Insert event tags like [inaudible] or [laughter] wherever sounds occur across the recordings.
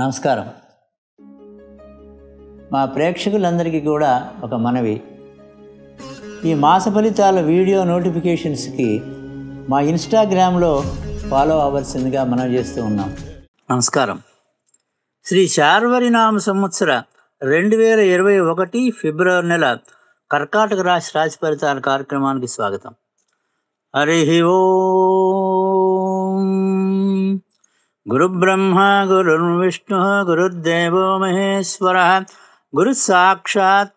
నమస్కారం మా ప్రేక్షకులందరికీ కూడా ఒక మనవి ఈ మాస ఫలితాల వీడియో నోటిఫికేషన్స్కి మా ఇన్స్టాగ్రామ్లో ఫాలో అవ్వాల్సిందిగా మనం చేస్తూ ఉన్నాం నమస్కారం శ్రీ నామ సంవత్సర రెండు వేల ఇరవై ఒకటి ఫిబ్రవరి నెల కర్కాటక రాశి రాశి ఫలితాల కార్యక్రమానికి స్వాగతం హరి ఓ गुरुब्रह्मा गुरुर्विष्णुः गुरुर्देवो महेश्वरः गुरुः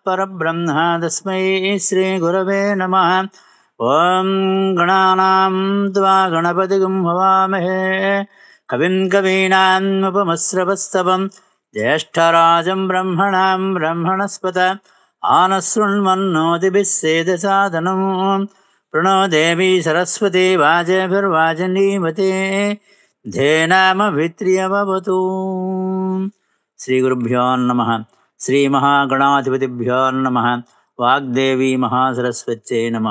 परब्रह्म तस्मै श्रीगुरवे नमः ॐ गणानां त्वा गणपतिगुं भवामहे कविन् कवीनामुपमस्रवस्तवम् ज्येष्ठराजं ब्रह्मणां ब्रह्मणस्पत आनशृण्वन्नोदिभिः सेदसादनम् प्रणो देवी सरस्वती वाजेभिर्वाचिनीमते ధేనామవిత్ర్యమవతు శ్రీ గురుభ్యో నమ శ్రీ మహాగణాధిపతిభ్యో నమ వాగ్దేవి మహాసరస్వత్యై నమ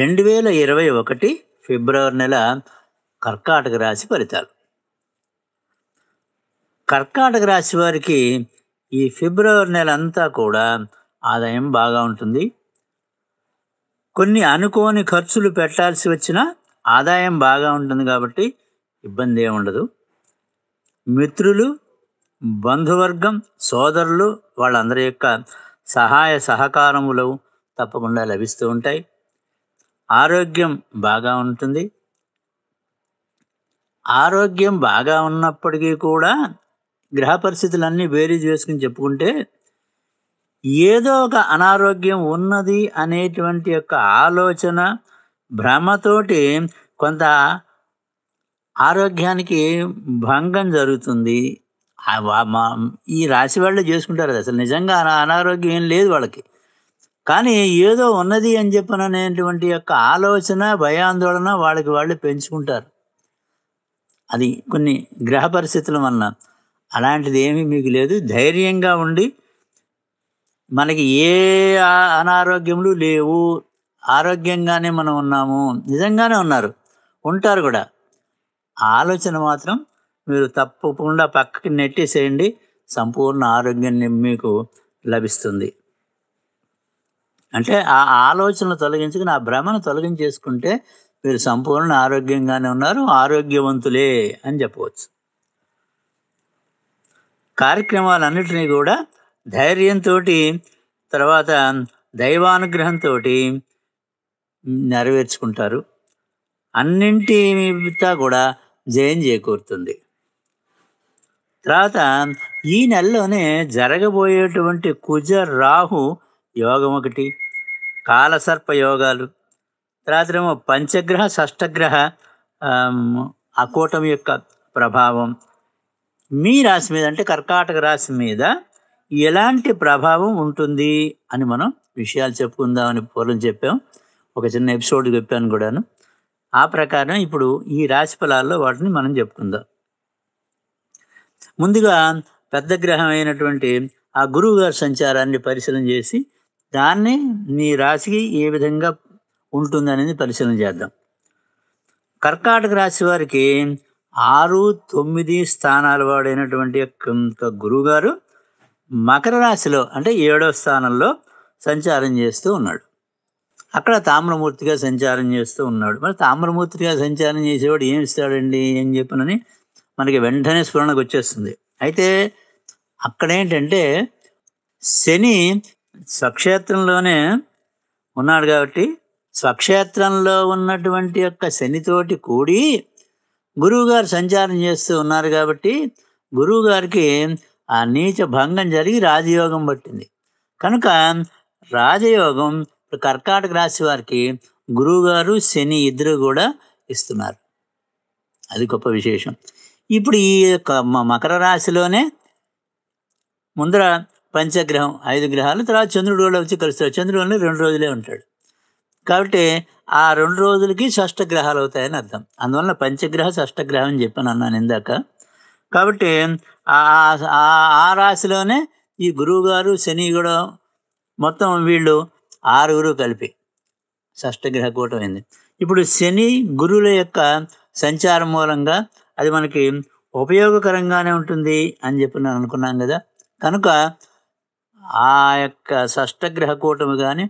రెండు వేల ఇరవై ఒకటి ఫిబ్రవరి నెల కర్కాటక రాశి ఫలితాలు కర్కాటక రాశి వారికి ఈ ఫిబ్రవరి నెల అంతా కూడా ఆదాయం బాగా ఉంటుంది కొన్ని అనుకోని ఖర్చులు పెట్టాల్సి వచ్చినా ఆదాయం బాగా ఉంటుంది కాబట్టి ఇబ్బంది ఏమి ఉండదు మిత్రులు బంధువర్గం సోదరులు వాళ్ళందరి యొక్క సహాయ సహకారములు తప్పకుండా లభిస్తూ ఉంటాయి ఆరోగ్యం బాగా ఉంటుంది ఆరోగ్యం బాగా ఉన్నప్పటికీ కూడా గ్రహ పరిస్థితులన్నీ వేరీ చేసుకుని చెప్పుకుంటే ఏదో ఒక అనారోగ్యం ఉన్నది అనేటువంటి యొక్క ఆలోచన భ్రమతోటి కొంత ఆరోగ్యానికి భంగం జరుగుతుంది ఈ రాశి వాళ్ళు చేసుకుంటారు అసలు నిజంగా అనారోగ్యం ఏం లేదు వాళ్ళకి కానీ ఏదో ఉన్నది అని అనేటువంటి యొక్క ఆలోచన భయాందోళన వాళ్ళకి వాళ్ళు పెంచుకుంటారు అది కొన్ని గ్రహ పరిస్థితుల వలన అలాంటిది ఏమీ మీకు లేదు ధైర్యంగా ఉండి మనకి ఏ అనారోగ్యములు లేవు ఆరోగ్యంగానే మనం ఉన్నాము నిజంగానే ఉన్నారు ఉంటారు కూడా ఆలోచన మాత్రం మీరు తప్పకుండా పక్కకి నెట్టేసేయండి సంపూర్ణ ఆరోగ్యం మీకు లభిస్తుంది అంటే ఆ ఆలోచనలు తొలగించుకుని ఆ భ్రమను తొలగించేసుకుంటే మీరు సంపూర్ణ ఆరోగ్యంగానే ఉన్నారు ఆరోగ్యవంతులే అని చెప్పవచ్చు కార్యక్రమాలన్నిటినీ కూడా ధైర్యంతో తర్వాత దైవానుగ్రహంతో నెరవేర్చుకుంటారు అన్నింటితో కూడా జయం చేకూరుతుంది తర్వాత ఈ నెలలోనే జరగబోయేటువంటి కుజ రాహు యోగం ఒకటి కాలసర్ప యోగాలు తర్వాత ఏమో పంచగ్రహ షష్టగ్రహ అకూటం యొక్క ప్రభావం మీ రాశి మీద అంటే కర్కాటక రాశి మీద ఎలాంటి ప్రభావం ఉంటుంది అని మనం విషయాలు చెప్పుకుందామని పూర్వం చెప్పాం ఒక చిన్న ఎపిసోడ్ చెప్పాను కూడాను ఆ ప్రకారం ఇప్పుడు ఈ రాశి ఫలాల్లో వాటిని మనం చెప్పుకుందాం ముందుగా పెద్ద గ్రహం అయినటువంటి ఆ గురువు గారి సంచారాన్ని పరిశీలన చేసి దాన్ని నీ రాశికి ఏ విధంగా ఉంటుందనేది పరిశీలన చేద్దాం కర్కాటక రాశి వారికి ఆరు తొమ్మిది స్థానాల వాడైనటువంటి గురువుగారు మకర రాశిలో అంటే ఏడో స్థానంలో సంచారం చేస్తూ ఉన్నాడు అక్కడ తామ్రమూర్తిగా సంచారం చేస్తూ ఉన్నాడు మరి తామ్రమూర్తిగా సంచారం చేసేవాడు ఏమి ఇస్తాడండి ఏం చెప్పనని మనకి వెంటనే స్ఫురణకు వచ్చేస్తుంది అయితే అక్కడేంటంటే శని స్వక్షేత్రంలోనే ఉన్నాడు కాబట్టి స్వక్షేత్రంలో ఉన్నటువంటి యొక్క శనితోటి కూడి గురువుగారు సంచారం చేస్తూ ఉన్నారు కాబట్టి గురువుగారికి ఆ నీచ భంగం జరిగి రాజయోగం పట్టింది కనుక రాజయోగం కర్కాటక రాశి వారికి గురువుగారు శని ఇద్దరు కూడా ఇస్తున్నారు అది గొప్ప విశేషం ఇప్పుడు ఈ యొక్క మకర రాశిలోనే ముందర పంచగ్రహం ఐదు గ్రహాలు తర్వాత చంద్రుడు కూడా వచ్చి కలుస్తాడు చంద్రుడు రెండు రోజులే ఉంటాడు కాబట్టి ఆ రెండు రోజులకి షష్ఠ గ్రహాలు అవుతాయని అర్థం అందువల్ల పంచగ్రహ షష్టగ్రహం అని చెప్పాను అన్నాను ఇందాక కాబట్టి ఆ రాశిలోనే ఈ గురువుగారు శని కూడా మొత్తం వీళ్ళు ఆరుగురు కలిపి కూటం కూటమైంది ఇప్పుడు శని గురువుల యొక్క సంచారం మూలంగా అది మనకి ఉపయోగకరంగానే ఉంటుంది అని చెప్పి నేను అనుకున్నాం కదా కనుక ఆ యొక్క గ్రహ కూటమి కానీ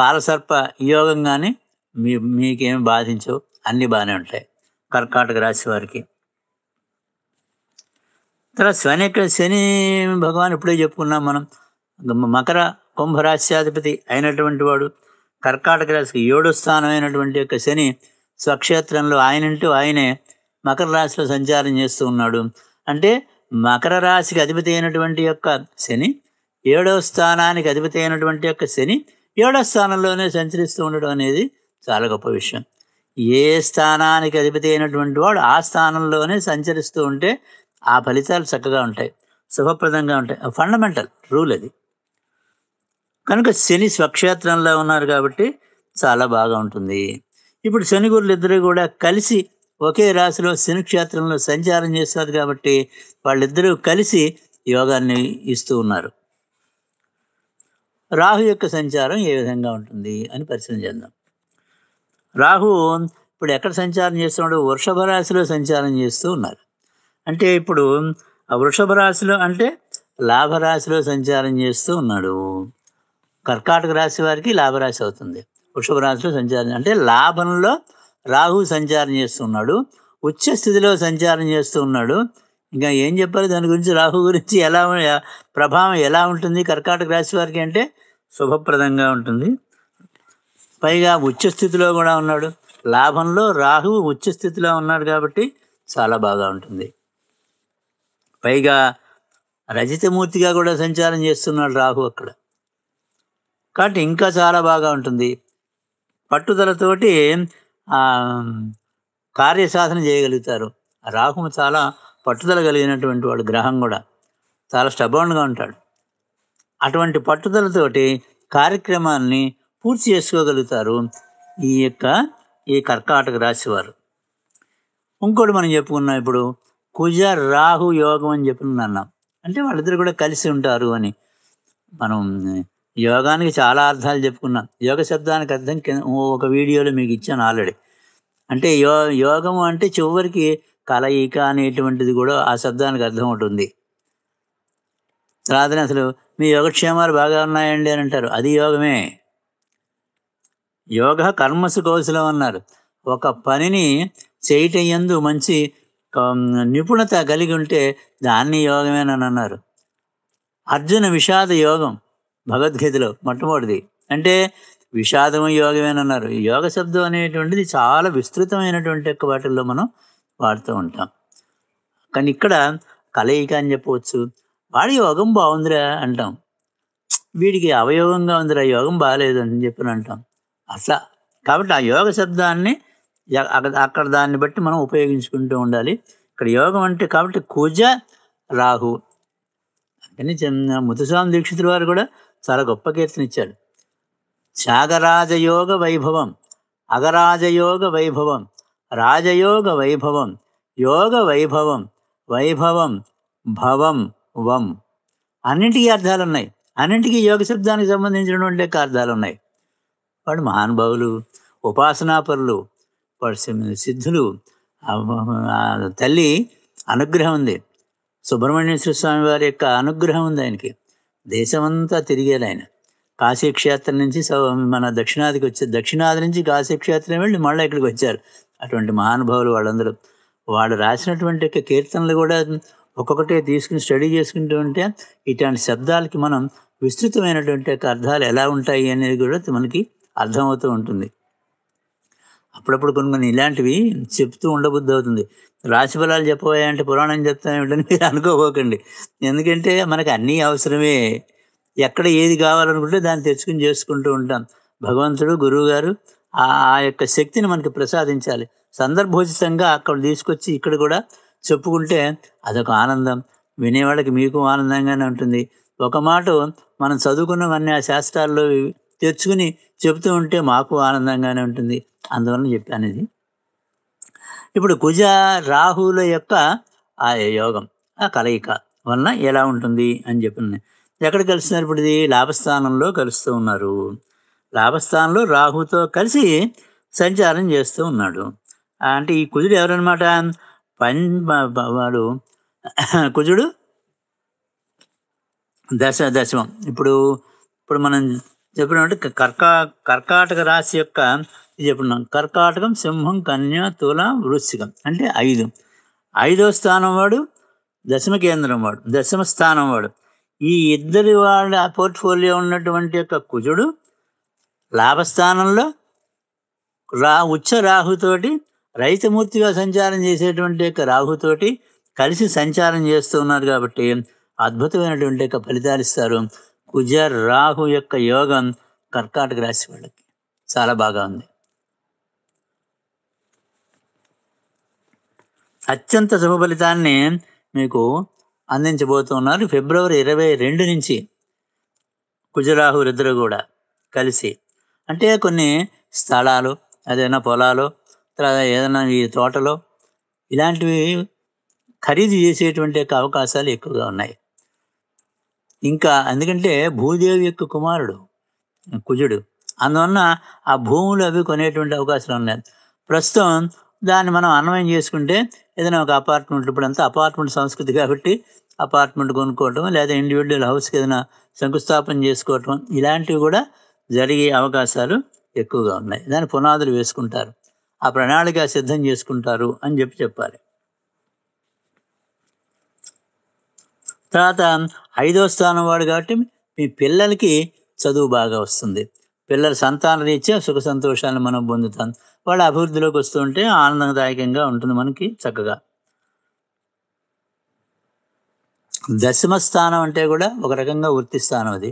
కాలసర్ప యోగం కానీ మీ మీకేమి బాధించవు అన్నీ బాగానే ఉంటాయి కర్కాటక రాశి వారికి తర్వాత శని శని భగవాన్ ఇప్పుడే చెప్పుకున్నాం మనం మకర కుంభరాశ్యాధిపతి అయినటువంటి వాడు కర్కాటక రాశికి ఏడో స్థానం అయినటువంటి యొక్క శని స్వక్షేత్రంలో ఆయనంటూ ఆయనే మకర రాశిలో సంచారం చేస్తూ ఉన్నాడు అంటే మకర రాశికి అధిపతి అయినటువంటి యొక్క శని ఏడవ స్థానానికి అధిపతి అయినటువంటి యొక్క శని ఏడవ స్థానంలోనే సంచరిస్తూ ఉండడం అనేది చాలా గొప్ప విషయం ఏ స్థానానికి అధిపతి అయినటువంటి వాడు ఆ స్థానంలోనే సంచరిస్తూ ఉంటే ఆ ఫలితాలు చక్కగా ఉంటాయి శుభప్రదంగా ఉంటాయి ఫండమెంటల్ రూల్ అది కనుక శని స్వక్షేత్రంలో ఉన్నారు కాబట్టి చాలా బాగా ఉంటుంది ఇప్పుడు శని గురులు ఇద్దరు కూడా కలిసి ఒకే రాశిలో శని క్షేత్రంలో సంచారం చేస్తారు కాబట్టి వాళ్ళిద్దరూ కలిసి యోగాన్ని ఇస్తూ ఉన్నారు రాహు యొక్క సంచారం ఏ విధంగా ఉంటుంది అని పరిశీలన చేద్దాం రాహు ఇప్పుడు ఎక్కడ సంచారం చేస్తున్నాడు వృషభ రాశిలో సంచారం చేస్తూ ఉన్నారు అంటే ఇప్పుడు ఆ వృషభ రాశిలో అంటే లాభరాశిలో సంచారం చేస్తూ ఉన్నాడు కర్కాటక రాశి వారికి లాభరాశి అవుతుంది వృషభ రాశిలో సంచారం అంటే లాభంలో రాహు సంచారం చేస్తున్నాడు ఉచ్చ స్థితిలో సంచారం చేస్తూ ఉన్నాడు ఇంకా ఏం చెప్పాలి దాని గురించి రాహు గురించి ఎలా ప్రభావం ఎలా ఉంటుంది కర్కాటక రాశి వారికి అంటే శుభప్రదంగా ఉంటుంది పైగా ఉచ్చ స్థితిలో కూడా ఉన్నాడు లాభంలో రాహు ఉచ్చ స్థితిలో ఉన్నాడు కాబట్టి చాలా బాగా ఉంటుంది పైగా రజితమూర్తిగా కూడా సంచారం చేస్తున్నాడు రాహు అక్కడ కాబట్టి ఇంకా చాలా బాగా ఉంటుంది పట్టుదలతోటి కార్యసాధన చేయగలుగుతారు రాహు చాలా పట్టుదల కలిగినటువంటి వాడు గ్రహం కూడా చాలా స్టబౌండ్గా ఉంటాడు అటువంటి పట్టుదలతోటి కార్యక్రమాల్ని పూర్తి చేసుకోగలుగుతారు ఈ యొక్క ఈ కర్కాటక రాశివారు ఇంకోటి మనం చెప్పుకున్నాం ఇప్పుడు కుజ రాహు యోగం అని చెప్పి అన్నాం అంటే వాళ్ళిద్దరు కూడా కలిసి ఉంటారు అని మనం యోగానికి చాలా అర్థాలు చెప్పుకున్నాను యోగ శబ్దానికి అర్థం ఒక వీడియోలో మీకు ఇచ్చాను ఆల్రెడీ అంటే యో యోగము అంటే చివరికి కలయిక అనేటువంటిది కూడా ఆ శబ్దానికి అర్థం ఉంటుంది రాత్రి అసలు మీ యోగక్షేమాలు బాగా ఉన్నాయండి అని అంటారు అది యోగమే యోగ కర్మసు కౌశలం అన్నారు ఒక పనిని చేయటందు మంచి నిపుణత కలిగి ఉంటే దాన్ని యోగమేనని అన్నారు అర్జున విషాద యోగం భగవద్గీతలో మొట్టమొదటిది అంటే విషాదం యోగమేనన్నారు యోగ శబ్దం అనేటువంటిది చాలా విస్తృతమైనటువంటి యొక్క వాటిల్లో మనం వాడుతూ ఉంటాం కానీ ఇక్కడ కలయిక అని చెప్పవచ్చు వాడి యోగం బాగుందిరా అంటాం వీడికి అవయోగంగా ఉందిరా యోగం బాగాలేదు అని చెప్పి అంటాం అట్లా కాబట్టి ఆ యోగ శబ్దాన్ని అక్కడ దాన్ని బట్టి మనం ఉపయోగించుకుంటూ ఉండాలి ఇక్కడ యోగం అంటే కాబట్టి కుజ రాహు అందుకని ముతుస్వామి దీక్షితుల వారు కూడా చాలా గొప్ప కీర్తనిచ్చాడు త్యాగరాజయోగ వైభవం అగరాజయోగ వైభవం రాజయోగ వైభవం యోగ వైభవం వైభవం భవం వం అన్నింటికీ అర్థాలు ఉన్నాయి అన్నింటికీ యోగ శబ్దానికి సంబంధించినటువంటి యొక్క అర్థాలు ఉన్నాయి వాడు మహానుభావులు ఉపాసనాపరులు వాడు సిద్ధులు తల్లి అనుగ్రహం ఉంది సుబ్రహ్మణ్యేశ్వర స్వామి వారి యొక్క అనుగ్రహం ఉంది ఆయనకి దేశమంతా తిరిగేది ఆయన కాశీక్షేత్రం నుంచి మన దక్షిణాదికి వచ్చారు దక్షిణాది నుంచి కాశీక్షేత్రం వెళ్ళి మళ్ళీ ఇక్కడికి వచ్చారు అటువంటి మహానుభావులు వాళ్ళందరూ వాళ్ళు రాసినటువంటి యొక్క కీర్తనలు కూడా ఒక్కొక్కటే తీసుకుని స్టడీ చేసుకుంటూ ఉంటే ఇట్లాంటి శబ్దాలకి మనం విస్తృతమైనటువంటి యొక్క అర్థాలు ఎలా ఉంటాయి అనేది కూడా మనకి అర్థమవుతూ ఉంటుంది అప్పుడప్పుడు కొన్ని కొన్ని ఇలాంటివి చెప్తూ ఉండబుద్ధి అవుతుంది ఫలాలు చెప్పబోయాయంటే పురాణం చెప్తా ఏమిటని మీరు అనుకోబోకండి ఎందుకంటే మనకు అన్నీ అవసరమే ఎక్కడ ఏది కావాలనుకుంటే దాన్ని తెచ్చుకుని చేసుకుంటూ ఉంటాం భగవంతుడు గురువు గారు ఆ యొక్క శక్తిని మనకు ప్రసాదించాలి సందర్భోచితంగా అక్కడ తీసుకొచ్చి ఇక్కడ కూడా చెప్పుకుంటే అదొక ఆనందం వినేవాళ్ళకి మీకు ఆనందంగానే ఉంటుంది ఒక మాట మనం అన్ని ఆ శాస్త్రాల్లో తెచ్చుకుని చెబుతూ ఉంటే మాకు ఆనందంగానే ఉంటుంది అందువలన చెప్పాను ఇది ఇప్పుడు కుజ రాహుల యొక్క ఆ యోగం ఆ కలయిక వలన ఎలా ఉంటుంది అని చెప్పిన ఎక్కడ ఇప్పుడు ఇది లాభస్థానంలో కలుస్తూ ఉన్నారు లాభస్థానంలో రాహుతో కలిసి సంచారం చేస్తూ ఉన్నాడు అంటే ఈ కుజుడు ఎవరనమాట పం వాడు [clears throat] కుజుడు దశ దశమం ఇప్పుడు ఇప్పుడు మనం చెప్పినామంటే కర్కా కర్కాటక రాశి యొక్క చెప్పున్నాం కర్కాటకం సింహం కన్యా తుల వృశ్చికం అంటే ఐదు ఐదో స్థానం వాడు దశమ కేంద్రం వాడు దశమ స్థానం వాడు ఈ ఇద్దరి వాళ్ళ పోర్ట్ఫోలియో ఉన్నటువంటి యొక్క కుజుడు లాభస్థానంలో రా ఉచ్చ రాహుతోటి రైతమూర్తిగా సంచారం చేసేటువంటి యొక్క రాహుతోటి కలిసి సంచారం చేస్తూ ఉన్నారు కాబట్టి అద్భుతమైనటువంటి యొక్క ఫలితాలు ఇస్తారు కుజ రాహు యొక్క యోగం కర్కాటక రాశి వాళ్ళకి చాలా బాగా ఉంది అత్యంత శుభ ఫలితాన్ని మీకు అందించబోతున్నారు ఫిబ్రవరి ఇరవై రెండు నుంచి కుజరాహు రుద్ర కూడా కలిసి అంటే కొన్ని స్థలాలు ఏదైనా పొలాలు తర్వాత ఏదైనా ఈ తోటలో ఇలాంటివి ఖరీదు చేసేటువంటి అవకాశాలు ఎక్కువగా ఉన్నాయి ఇంకా ఎందుకంటే భూదేవి యొక్క కుమారుడు కుజుడు అందువలన ఆ భూములు అవి కొనేటువంటి అవకాశాలు ఉన్నాయి ప్రస్తుతం దాన్ని మనం అన్వయం చేసుకుంటే ఏదైనా ఒక అపార్ట్మెంట్ ఇప్పుడు అంతా అపార్ట్మెంట్ సంస్కృతి కాబట్టి అపార్ట్మెంట్ కొనుక్కోవటం లేదా ఇండివిజువల్ హౌస్కి ఏదైనా శంకుస్థాపన చేసుకోవటం ఇలాంటివి కూడా జరిగే అవకాశాలు ఎక్కువగా ఉన్నాయి దాని పునాదులు వేసుకుంటారు ఆ ప్రణాళిక సిద్ధం చేసుకుంటారు అని చెప్పి చెప్పాలి తర్వాత ఐదో స్థానం వాడు కాబట్టి మీ పిల్లలకి చదువు బాగా వస్తుంది పిల్లల సంతాన రీత్యా సుఖ సంతోషాలను మనం పొందుతాం వాళ్ళ అభివృద్ధిలోకి వస్తుంటే ఆనందదాయకంగా ఉంటుంది మనకి చక్కగా దశమ స్థానం అంటే కూడా ఒక రకంగా వృత్తి స్థానం అది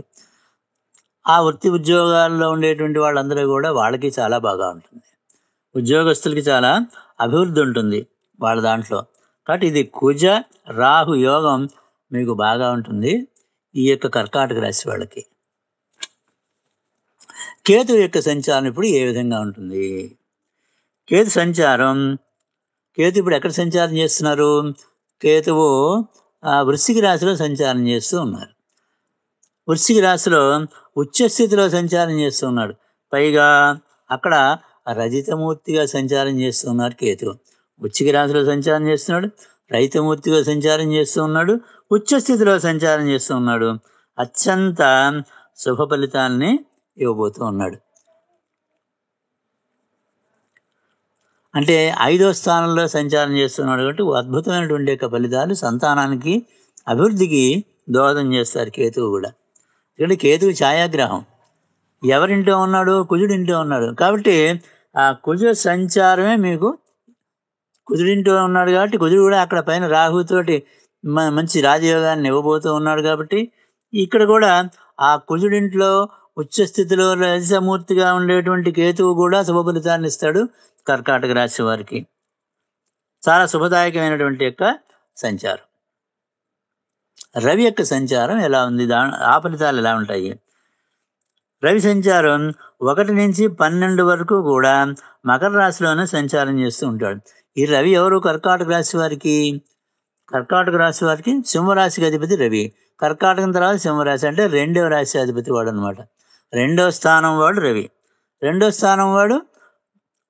ఆ వృత్తి ఉద్యోగాల్లో ఉండేటువంటి వాళ్ళందరూ కూడా వాళ్ళకి చాలా బాగా ఉంటుంది ఉద్యోగస్తులకి చాలా అభివృద్ధి ఉంటుంది వాళ్ళ దాంట్లో కాబట్టి ఇది కుజ రాహు యోగం మీకు బాగా ఉంటుంది ఈ యొక్క కర్కాటక రాశి వాళ్ళకి కేతు యొక్క సంచారం ఇప్పుడు ఏ విధంగా ఉంటుంది కేతు సంచారం కేతు ఇప్పుడు ఎక్కడ సంచారం చేస్తున్నారు కేతువు ఆ వృశ్చిక రాశిలో సంచారం చేస్తూ ఉన్నారు వృశ్చిక రాశిలో ఉచ్చస్థితిలో సంచారం ఉన్నాడు పైగా అక్కడ రజితమూర్తిగా సంచారం చేస్తున్నారు కేతు వృశ్చిక రాశిలో సంచారం చేస్తున్నాడు రహితమూర్తిగా సంచారం చేస్తూ ఉన్నాడు ఉచ్చస్థితిలో సంచారం చేస్తూ ఉన్నాడు అత్యంత శుభ ఫలితాలని ఇవ్వబోతూ ఉన్నాడు అంటే ఐదో స్థానంలో సంచారం చేస్తున్నాడు కాబట్టి అద్భుతమైనటువంటి యొక్క ఫలితాలు సంతానానికి అభివృద్ధికి దోహదం చేస్తారు కేతువు కూడా ఎందుకంటే కేతువు ఛాయాగ్రహం ఎవరింటో ఉన్నాడు కుజుడింటో ఉన్నాడు కాబట్టి ఆ కుజ సంచారమే మీకు కుదుడింటూ ఉన్నాడు కాబట్టి కుదురు కూడా అక్కడ పైన రాహుతోటి మంచి రాజయోగాన్ని ఇవ్వబోతూ ఉన్నాడు కాబట్టి ఇక్కడ కూడా ఆ కుజుడింట్లో ఉచ్చస్థితిలో రజసమూర్తిగా ఉండేటువంటి కేతువు కూడా శుభ ఫలితాన్ని ఇస్తాడు కర్కాటక రాశి వారికి చాలా శుభదాయకమైనటువంటి యొక్క సంచారం రవి యొక్క సంచారం ఎలా ఉంది దా ఆ ఫలితాలు ఎలా ఉంటాయి రవి సంచారం ఒకటి నుంచి పన్నెండు వరకు కూడా మకర రాశిలోనే సంచారం చేస్తూ ఉంటాడు ఈ రవి ఎవరు కర్కాటక రాశి వారికి కర్కాటక రాశి వారికి సింహరాశికి అధిపతి రవి కర్కాటకం తర్వాత సింహరాశి అంటే రెండవ రాశి అధిపతి వాడు అనమాట రెండవ స్థానం వాడు రవి రెండో స్థానం వాడు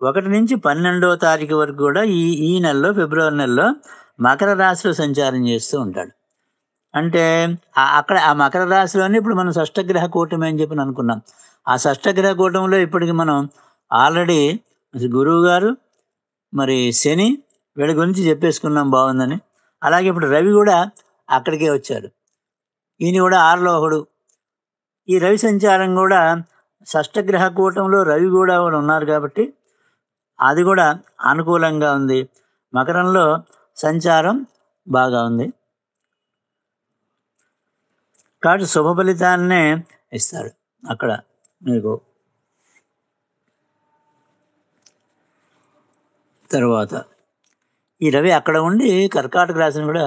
ఒకటి నుంచి పన్నెండవ తారీఖు వరకు కూడా ఈ ఈ నెలలో ఫిబ్రవరి నెలలో మకర రాశిలో సంచారం చేస్తూ ఉంటాడు అంటే అక్కడ ఆ మకర రాశిలోనే ఇప్పుడు మనం షష్టగ్రహ కూటమి అని చెప్పి అనుకున్నాం ఆ షష్టగ్రహ కూటంలో ఇప్పటికి మనం ఆల్రెడీ గురువు గారు మరి శని వీడి గురించి చెప్పేసుకున్నాం బాగుందని అలాగే ఇప్పుడు రవి కూడా అక్కడికే వచ్చారు ఈయన కూడా ఆరులోహుడు ఈ రవి సంచారం కూడా షష్టగ్రహ కూటంలో రవి కూడా ఉన్నారు కాబట్టి అది కూడా అనుకూలంగా ఉంది మకరంలో సంచారం బాగా ఉంది కాబట్టి శుభ ఫలితాన్నే ఇస్తారు అక్కడ మీకు తర్వాత ఈ రవి అక్కడ ఉండి కర్కాటక రాశిని కూడా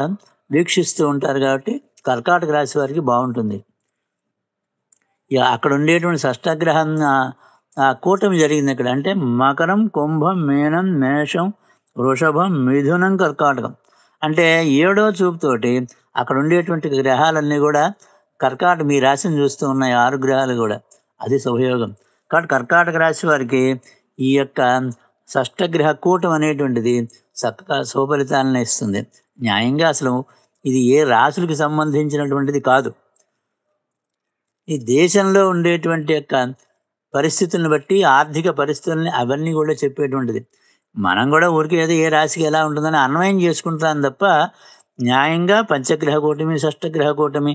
వీక్షిస్తూ ఉంటారు కాబట్టి కర్కాటక రాశి వారికి బాగుంటుంది ఇక అక్కడ ఉండేటువంటి షష్టగ్రహం ఆ కూటమి జరిగింది ఇక్కడ అంటే మకరం కుంభం మీనం మేషం వృషభం మిథునం కర్కాటకం అంటే ఏడో చూపుతోటి అక్కడ ఉండేటువంటి గ్రహాలన్నీ కూడా కర్కాటక మీ రాశిని చూస్తూ ఉన్న ఆరు గ్రహాలు కూడా అది శుభయోగం కాబట్టి కర్కాటక రాశి వారికి ఈ యొక్క షష్టగ్రహ కూటం అనేటువంటిది చక్కగా శుభఫలితాలను ఇస్తుంది న్యాయంగా అసలు ఇది ఏ రాశులకు సంబంధించినటువంటిది కాదు ఈ దేశంలో ఉండేటువంటి యొక్క పరిస్థితులను బట్టి ఆర్థిక పరిస్థితులని అవన్నీ కూడా చెప్పేటువంటిది మనం కూడా ఊరికి ఏదో ఏ రాశికి ఎలా ఉంటుందని అన్వయం చేసుకుంటాం తప్ప న్యాయంగా పంచగ్రహ కూటమి షష్టగ్రహ కూటమి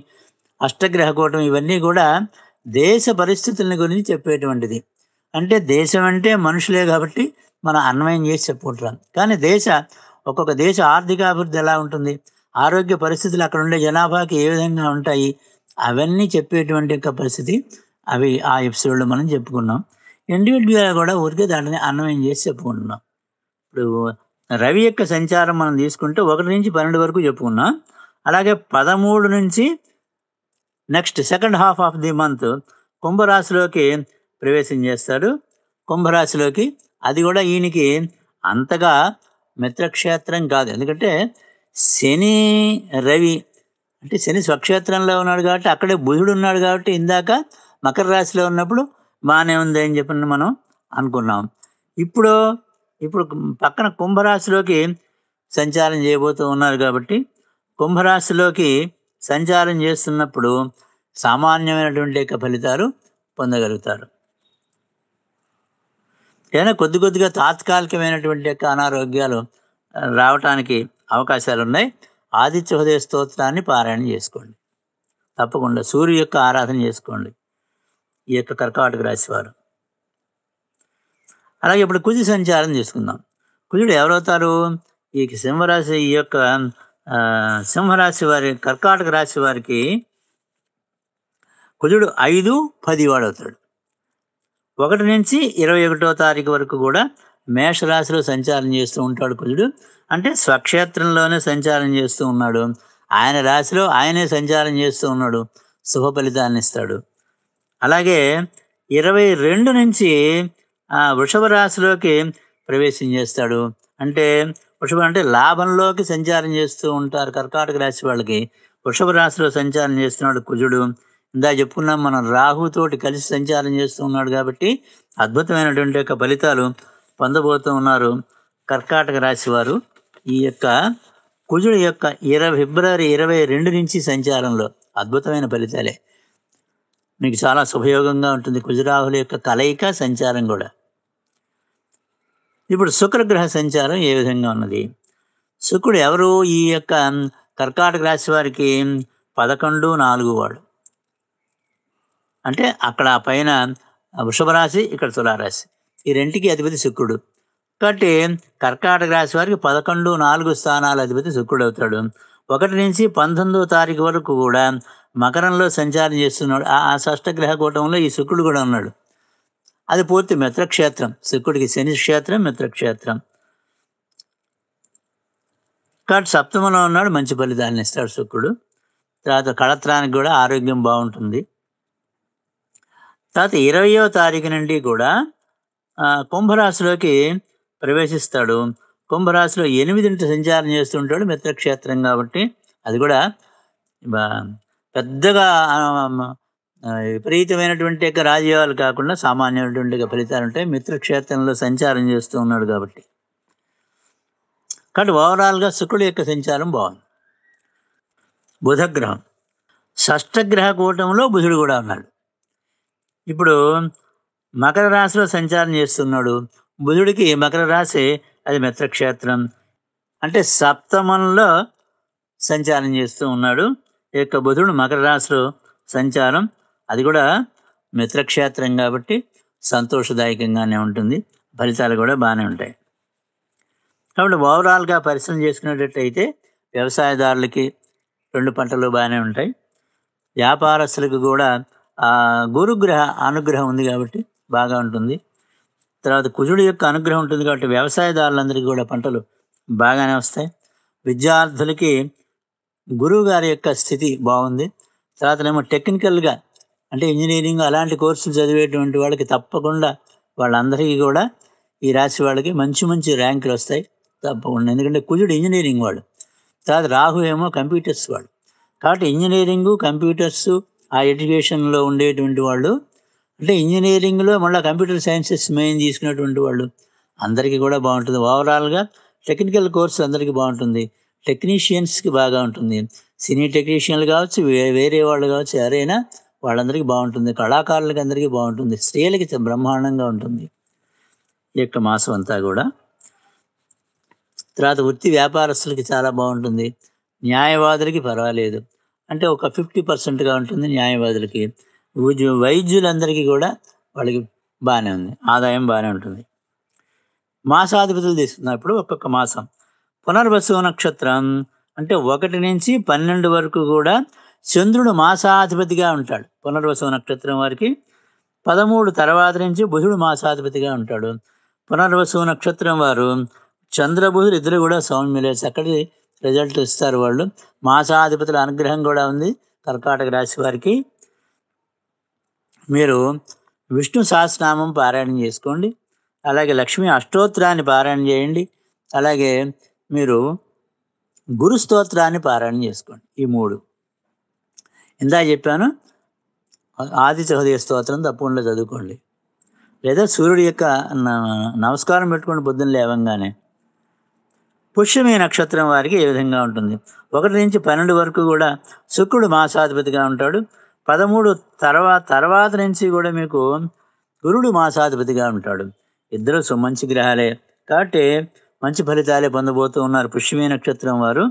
అష్టగ్రహకూటం ఇవన్నీ కూడా దేశ పరిస్థితులని గురించి చెప్పేటువంటిది అంటే దేశం అంటే మనుషులే కాబట్టి మనం అన్వయం చేసి చెప్పుకుంటున్నాం కానీ దేశ ఒక్కొక్క దేశ ఆర్థికాభివృద్ధి ఎలా ఉంటుంది ఆరోగ్య పరిస్థితులు అక్కడ ఉండే జనాభాకి ఏ విధంగా ఉంటాయి అవన్నీ చెప్పేటువంటి యొక్క పరిస్థితి అవి ఆ ఎపిసోడ్లో మనం చెప్పుకున్నాం ఇండివిజువల్ కూడా ఊరికే దాంట్లో అన్వయం చేసి చెప్పుకుంటున్నాం ఇప్పుడు రవి యొక్క సంచారం మనం తీసుకుంటే ఒకటి నుంచి పన్నెండు వరకు చెప్పుకున్నాం అలాగే పదమూడు నుంచి next second half of the month కుంభరాశిలోకి ప్రవేశం చేస్తాడు కుంభరాశిలోకి అది కూడా ఈయనకి అంతగా మిత్రక్షేత్రం కాదు ఎందుకంటే శని రవి అంటే శని స్వక్షేత్రంలో ఉన్నాడు కాబట్టి అక్కడే బుధుడు ఉన్నాడు కాబట్టి ఇందాక మకర రాశిలో ఉన్నప్పుడు బాగానే ఉంది అని చెప్పి మనం అనుకున్నాం ఇప్పుడు ఇప్పుడు పక్కన కుంభరాశిలోకి సంచారం చేయబోతూ ఉన్నారు కాబట్టి కుంభరాశిలోకి సంచారం చేస్తున్నప్పుడు సామాన్యమైనటువంటి యొక్క ఫలితాలు పొందగలుగుతారు ఏదైనా కొద్ది కొద్దిగా తాత్కాలికమైనటువంటి యొక్క అనారోగ్యాలు రావటానికి అవకాశాలు ఉన్నాయి ఆదిత్య హృదయ స్తోత్రాన్ని పారాయణ చేసుకోండి తప్పకుండా సూర్యు యొక్క ఆరాధన చేసుకోండి ఈ యొక్క కర్కాటక రాశివారు అలాగే ఇప్పుడు కుజి సంచారం చేసుకుందాం కుజుడు ఎవరవుతారు ఈ సింహరాశి ఈ యొక్క సింహరాశి వారి కర్కాటక రాశి వారికి కుజుడు ఐదు పది వాడవుతాడు ఒకటి నుంచి ఇరవై ఒకటో తారీఖు వరకు కూడా మేషరాశిలో సంచారం చేస్తూ ఉంటాడు కుజుడు అంటే స్వక్షేత్రంలోనే సంచారం చేస్తూ ఉన్నాడు ఆయన రాశిలో ఆయనే సంచారం చేస్తూ ఉన్నాడు శుభ ఫలితాన్ని ఇస్తాడు అలాగే ఇరవై రెండు నుంచి వృషభ రాశిలోకి ప్రవేశం చేస్తాడు అంటే వృషభ అంటే లాభంలోకి సంచారం చేస్తూ ఉంటారు కర్కాటక రాశి వాళ్ళకి వృషభ రాశిలో సంచారం చేస్తున్నాడు కుజుడు ఇందా చెప్పుకున్నాం మనం రాహుతోటి కలిసి సంచారం చేస్తూ ఉన్నాడు కాబట్టి అద్భుతమైనటువంటి యొక్క ఫలితాలు పొందబోతూ ఉన్నారు కర్కాటక రాశి వారు ఈ యొక్క కుజుడు యొక్క ఇరవై ఫిబ్రవరి ఇరవై రెండు నుంచి సంచారంలో అద్భుతమైన ఫలితాలే మీకు చాలా శుభయోగంగా ఉంటుంది కుజురాహుల యొక్క కలయిక సంచారం కూడా ఇప్పుడు శుక్రగ్రహ సంచారం ఏ విధంగా ఉన్నది శుక్రుడు ఎవరు ఈ యొక్క కర్కాటక రాశి వారికి పదకొండు నాలుగు వాడు అంటే అక్కడ పైన రాశి ఇక్కడ తులారాశి ఈ రెంటికి అధిపతి శుక్రుడు కాబట్టి కర్కాటక రాశి వారికి పదకొండు నాలుగు స్థానాల అధిపతి శుక్రుడు అవుతాడు ఒకటి నుంచి పంతొమ్మిదో తారీఖు వరకు కూడా మకరంలో సంచారం చేస్తున్నాడు ఆ గ్రహ కూటంలో ఈ శుక్రుడు కూడా ఉన్నాడు అది పూర్తి మిత్రక్షేత్రం శుక్రుడికి శని క్షేత్రం మిత్రక్షేత్రం కాబట్టి సప్తమంలో ఉన్నాడు మంచి ఫలితాలను ఇస్తాడు శుక్రుడు తర్వాత కళత్రానికి కూడా ఆరోగ్యం బాగుంటుంది తర్వాత ఇరవయో తారీఖు నుండి కూడా కుంభరాశిలోకి ప్రవేశిస్తాడు కుంభరాశిలో ఎనిమిదింటి సంచారం చేస్తుంటాడు మిత్రక్షేత్రం కాబట్టి అది కూడా పెద్దగా విపరీతమైనటువంటి యొక్క రాజయోగాలు కాకుండా సామాన్యమైనటువంటి ఫలితాలు ఉంటాయి మిత్రక్షేత్రంలో సంచారం చేస్తూ ఉన్నాడు కాబట్టి కాబట్టి ఓవరాల్గా శుక్రుడు యొక్క సంచారం బాగుంది బుధగ్రహం షష్టగ్రహ కూటంలో బుధుడు కూడా ఉన్నాడు ఇప్పుడు మకర రాశిలో సంచారం చేస్తున్నాడు బుధుడికి మకర రాశి అది మిత్రక్షేత్రం అంటే సప్తమంలో సంచారం చేస్తూ ఉన్నాడు ఈ యొక్క బుధుడు మకర రాశిలో సంచారం అది కూడా మిత్రక్షేత్రం కాబట్టి సంతోషదాయకంగానే ఉంటుంది ఫలితాలు కూడా బాగానే ఉంటాయి కాబట్టి ఓవరాల్గా పరిశ్రమ చేసుకునేటట్టయితే వ్యవసాయదారులకి రెండు పంటలు బాగానే ఉంటాయి వ్యాపారస్తులకు కూడా గురుగ్రహ అనుగ్రహం ఉంది కాబట్టి బాగా ఉంటుంది తర్వాత కుజుడు యొక్క అనుగ్రహం ఉంటుంది కాబట్టి వ్యవసాయదారులందరికీ కూడా పంటలు బాగానే వస్తాయి విద్యార్థులకి గురువు గారి యొక్క స్థితి బాగుంది తర్వాత ఏమో టెక్నికల్గా అంటే ఇంజనీరింగ్ అలాంటి కోర్సులు చదివేటువంటి వాళ్ళకి తప్పకుండా వాళ్ళందరికీ కూడా ఈ రాశి వాళ్ళకి మంచి మంచి ర్యాంకులు వస్తాయి తప్పకుండా ఎందుకంటే కుజుడు ఇంజనీరింగ్ వాడు తర్వాత రాహు ఏమో కంప్యూటర్స్ వాడు కాబట్టి ఇంజనీరింగు కంప్యూటర్స్ ఆ ఎడ్యుకేషన్లో ఉండేటువంటి వాళ్ళు అంటే ఇంజనీరింగ్లో మళ్ళీ కంప్యూటర్ సైన్సెస్ మెయిన్ తీసుకున్నటువంటి వాళ్ళు అందరికీ కూడా బాగుంటుంది ఓవరాల్గా టెక్నికల్ కోర్సు అందరికీ బాగుంటుంది టెక్నీషియన్స్కి బాగా ఉంటుంది సినీ టెక్నీషియన్లు కావచ్చు వేరే వాళ్ళు కావచ్చు ఎవరైనా వాళ్ళందరికీ బాగుంటుంది కళాకారులకి అందరికీ బాగుంటుంది స్త్రీలకి బ్రహ్మాండంగా ఉంటుంది ఈ యొక్క మాసం అంతా కూడా తర్వాత వృత్తి వ్యాపారస్తులకి చాలా బాగుంటుంది న్యాయవాదులకి పర్వాలేదు అంటే ఒక ఫిఫ్టీ పర్సెంట్గా ఉంటుంది న్యాయవాదులకి వైద్యులందరికీ కూడా వాళ్ళకి బాగానే ఉంది ఆదాయం బాగానే ఉంటుంది మాసాధిపతులు తీసుకున్నప్పుడు ఒక్కొక్క మాసం పునర్వసు నక్షత్రం అంటే ఒకటి నుంచి పన్నెండు వరకు కూడా చంద్రుడు మాసాధిపతిగా ఉంటాడు పునర్వసవ నక్షత్రం వారికి పదమూడు తర్వాత నుంచి బుధుడు మాసాధిపతిగా ఉంటాడు పునర్వసవ నక్షత్రం వారు చంద్రబుధుడు ఇద్దరు కూడా సౌమ్యులే చక్కటి రిజల్ట్ ఇస్తారు వాళ్ళు మాసాధిపతుల అనుగ్రహం కూడా ఉంది కర్కాటక రాశి వారికి మీరు విష్ణు సహస్రనామం పారాయణం చేసుకోండి అలాగే లక్ష్మీ అష్టోత్తరాన్ని పారాయణ చేయండి అలాగే మీరు గురు స్తోత్రాన్ని పారాయణ చేసుకోండి ఈ మూడు ఇందా చెప్పాను ఆది హృదయ స్తోత్రం తప్పకుండా చదువుకోండి లేదా సూర్యుడి యొక్క నమస్కారం పెట్టుకుని బుద్ధుని లేవంగానే పుష్యమి నక్షత్రం వారికి ఏ విధంగా ఉంటుంది ఒకటి నుంచి పన్నెండు వరకు కూడా శుక్రుడు మాసాధిపతిగా ఉంటాడు పదమూడు తర్వాత తర్వాత నుంచి కూడా మీకు గురుడు మాసాధిపతిగా ఉంటాడు ఇద్దరు మంచి గ్రహాలే కాబట్టి మంచి ఫలితాలే పొందబోతూ ఉన్నారు పుష్యమి నక్షత్రం వారు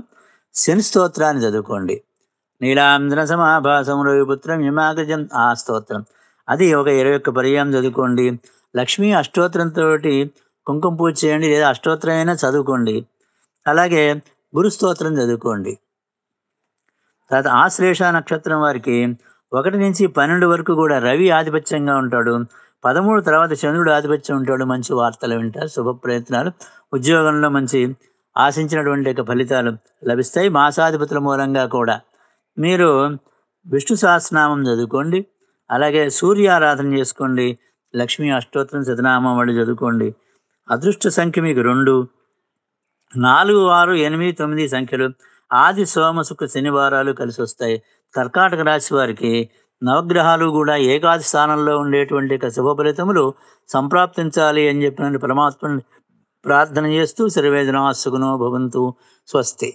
శని స్తోత్రాన్ని చదువుకోండి నీలాంధ్ర సమాభాసములో విపుత్రం హిమాగజం ఆ స్తోత్రం అది ఒక ఇరవై ఒక్క పర్యాయం చదువుకోండి లక్ష్మీ అష్టోత్రంతో కుంకుమ పూజ చేయండి లేదా అష్టోత్తరం చదువుకోండి అలాగే గురు స్తోత్రం చదువుకోండి తర్వాత ఆశ్లేష నక్షత్రం వారికి ఒకటి నుంచి పన్నెండు వరకు కూడా రవి ఆధిపత్యంగా ఉంటాడు పదమూడు తర్వాత చంద్రుడు ఆధిపత్యం ఉంటాడు మంచి వార్తలు వింటారు శుభ ప్రయత్నాలు ఉద్యోగంలో మంచి ఆశించినటువంటి యొక్క ఫలితాలు లభిస్తాయి మాసాధిపతుల మూలంగా కూడా మీరు విష్ణు సహస్రనామం చదువుకోండి అలాగే సూర్య ఆరాధన చేసుకోండి లక్ష్మీ అష్టోత్తరం శతనామం వాళ్ళు చదువుకోండి అదృష్ట సంఖ్య మీకు రెండు నాలుగు ఆరు ఎనిమిది తొమ్మిది సంఖ్యలు ఆది సోమ శుక్ర శనివారాలు కలిసి వస్తాయి కర్కాటక రాశి వారికి నవగ్రహాలు కూడా ఏకాది స్థానంలో ఉండేటువంటి శుభ ఫలితములు సంప్రాప్తించాలి అని చెప్పిన పరమాత్మని ప్రార్థన చేస్తూ శరవేదనాసుకునో భవంతు స్వస్తి